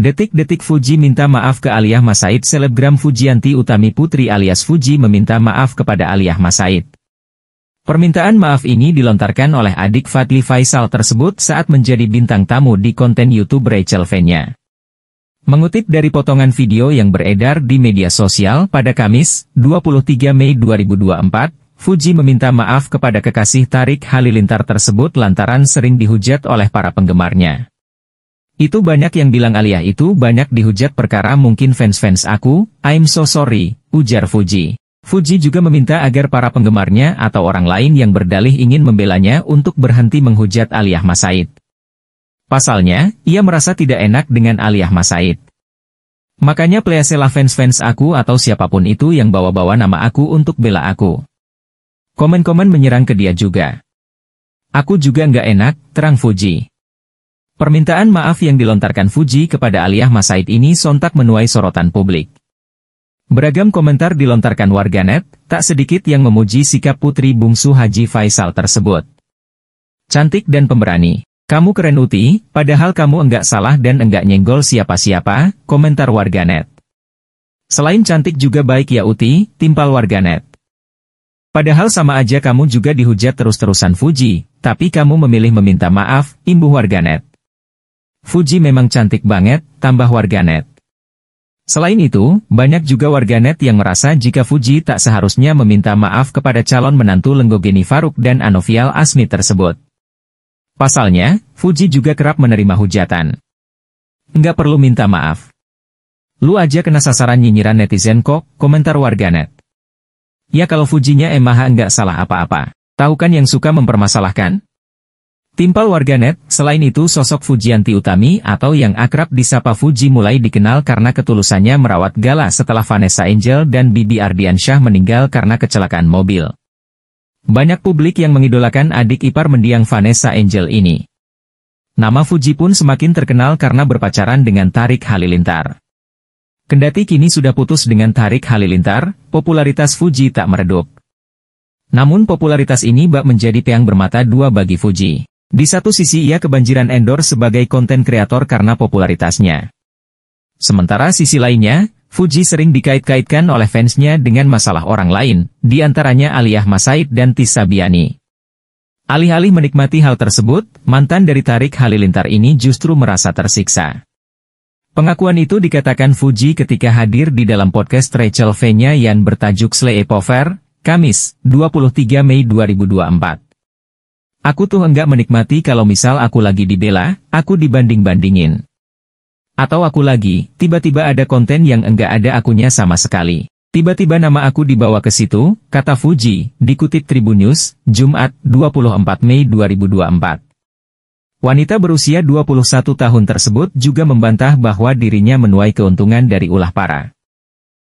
Detik-detik Fuji minta maaf ke Aliyah Masaid selebgram Fujianti Utami Putri alias Fuji meminta maaf kepada Aliyah Masaid. Permintaan maaf ini dilontarkan oleh adik Fadli Faisal tersebut saat menjadi bintang tamu di konten YouTube Rachel Fenya. Mengutip dari potongan video yang beredar di media sosial pada Kamis, 23 Mei 2024, Fuji meminta maaf kepada kekasih Tarik Halilintar tersebut lantaran sering dihujat oleh para penggemarnya. Itu banyak yang bilang Alia itu banyak dihujat perkara mungkin fans-fans aku, I'm so sorry, ujar Fuji. Fuji juga meminta agar para penggemarnya atau orang lain yang berdalih ingin membelanya untuk berhenti menghujat Alia Masaid. Pasalnya, ia merasa tidak enak dengan Alia Masaid. Makanya pleaselah fans-fans aku atau siapapun itu yang bawa-bawa nama aku untuk bela aku. Komen-komen menyerang ke dia juga. Aku juga nggak enak, terang Fuji. Permintaan maaf yang dilontarkan Fuji kepada Aliyah Masaid ini sontak menuai sorotan publik. Beragam komentar dilontarkan warganet, tak sedikit yang memuji sikap putri bungsu Haji Faisal tersebut. Cantik dan pemberani. Kamu keren uti, padahal kamu enggak salah dan enggak nyenggol siapa-siapa, komentar warganet. Selain cantik juga baik ya uti, timpal warganet. Padahal sama aja kamu juga dihujat terus-terusan Fuji, tapi kamu memilih meminta maaf, imbuh warganet. Fuji memang cantik banget, tambah warganet. Selain itu, banyak juga warganet yang merasa jika Fuji tak seharusnya meminta maaf kepada calon menantu Lenggogeni Faruk dan Anovial Asmi tersebut. Pasalnya, Fuji juga kerap menerima hujatan. Nggak perlu minta maaf. Lu aja kena sasaran nyinyiran netizen kok, komentar warganet. Ya kalau Fujinya Emaha nggak salah apa-apa. Tahu kan yang suka mempermasalahkan? Timpal warganet, selain itu sosok Fujianti Utami atau yang akrab disapa Fuji mulai dikenal karena ketulusannya merawat Gala setelah Vanessa Angel dan Bibi Ardiansyah meninggal karena kecelakaan mobil. Banyak publik yang mengidolakan adik ipar mendiang Vanessa Angel ini. Nama Fuji pun semakin terkenal karena berpacaran dengan Tarik Halilintar. Kendati kini sudah putus dengan Tarik Halilintar, popularitas Fuji tak meredup. Namun popularitas ini bak menjadi tiang bermata dua bagi Fuji. Di satu sisi ia kebanjiran endorse sebagai konten kreator karena popularitasnya. Sementara sisi lainnya, Fuji sering dikait-kaitkan oleh fansnya dengan masalah orang lain, di antaranya Aliyah Masaid dan Tisabiani. Alih-alih menikmati hal tersebut, mantan dari Tarik Halilintar ini justru merasa tersiksa. Pengakuan itu dikatakan Fuji ketika hadir di dalam podcast Rachel V-nya yang bertajuk Slay Epover, Kamis, 23 Mei 2024. Aku tuh enggak menikmati kalau misal aku lagi dibela, aku dibanding-bandingin. Atau aku lagi, tiba-tiba ada konten yang enggak ada akunya sama sekali. Tiba-tiba nama aku dibawa ke situ, kata Fuji, dikutip Tribun News, Jumat, 24 Mei 2024. Wanita berusia 21 tahun tersebut juga membantah bahwa dirinya menuai keuntungan dari ulah para.